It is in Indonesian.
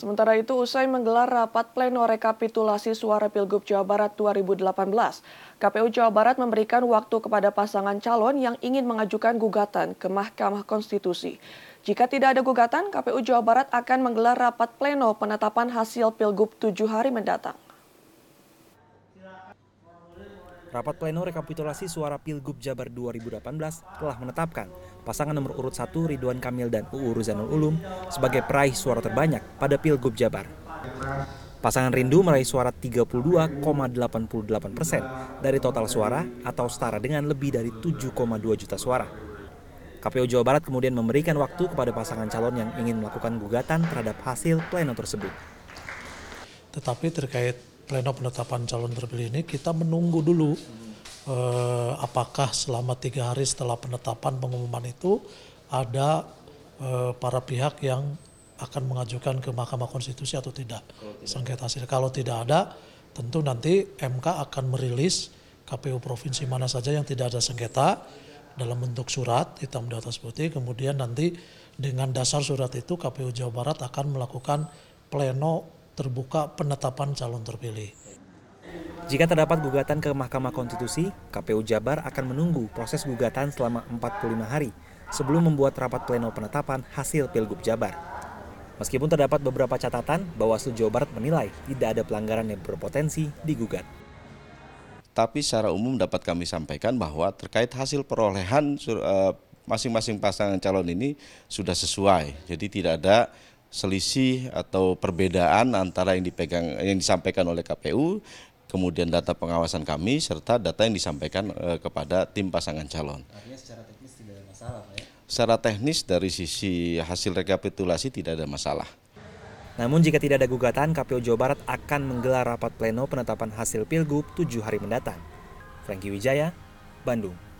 Sementara itu, usai menggelar rapat pleno rekapitulasi suara Pilgub Jawa Barat 2018, KPU Jawa Barat memberikan waktu kepada pasangan calon yang ingin mengajukan gugatan ke Mahkamah Konstitusi. Jika tidak ada gugatan, KPU Jawa Barat akan menggelar rapat pleno penetapan hasil Pilgub tujuh hari mendatang. Rapat pleno rekapitulasi suara Pilgub Jabar 2018 telah menetapkan pasangan nomor urut 1 Ridwan Kamil dan UU Ruzanul Ulum sebagai peraih suara terbanyak pada Pilgub Jabar. Pasangan Rindu meraih suara 32,88 persen dari total suara atau setara dengan lebih dari 7,2 juta suara. KPU Jawa Barat kemudian memberikan waktu kepada pasangan calon yang ingin melakukan gugatan terhadap hasil pleno tersebut. Tetapi terkait pleno penetapan calon terpilih ini kita menunggu dulu eh, apakah selama tiga hari setelah penetapan pengumuman itu ada eh, para pihak yang akan mengajukan ke Mahkamah Konstitusi atau tidak, tidak. sengketa hasil. Kalau tidak ada, tentu nanti MK akan merilis KPU provinsi mana saja yang tidak ada sengketa dalam bentuk surat hitam di atas putih. Kemudian nanti dengan dasar surat itu KPU Jawa Barat akan melakukan pleno terbuka penetapan calon terpilih. Jika terdapat gugatan ke Mahkamah Konstitusi, KPU Jabar akan menunggu proses gugatan selama 45 hari sebelum membuat rapat pleno penetapan hasil Pilgub Jabar. Meskipun terdapat beberapa catatan, Bawaslu Jawa Barat menilai tidak ada pelanggaran yang berpotensi digugat. Tapi secara umum dapat kami sampaikan bahwa terkait hasil perolehan eh, masing-masing pasangan calon ini sudah sesuai. Jadi tidak ada selisih atau perbedaan antara yang dipegang yang disampaikan oleh KPU kemudian data pengawasan kami serta data yang disampaikan e, kepada tim pasangan calon. Artinya secara teknis tidak ada masalah, Pak, ya? Secara teknis dari sisi hasil rekapitulasi tidak ada masalah. Namun jika tidak ada gugatan, KPU Jawa Barat akan menggelar rapat pleno penetapan hasil Pilgub tujuh hari mendatang. Franky Wijaya, Bandung.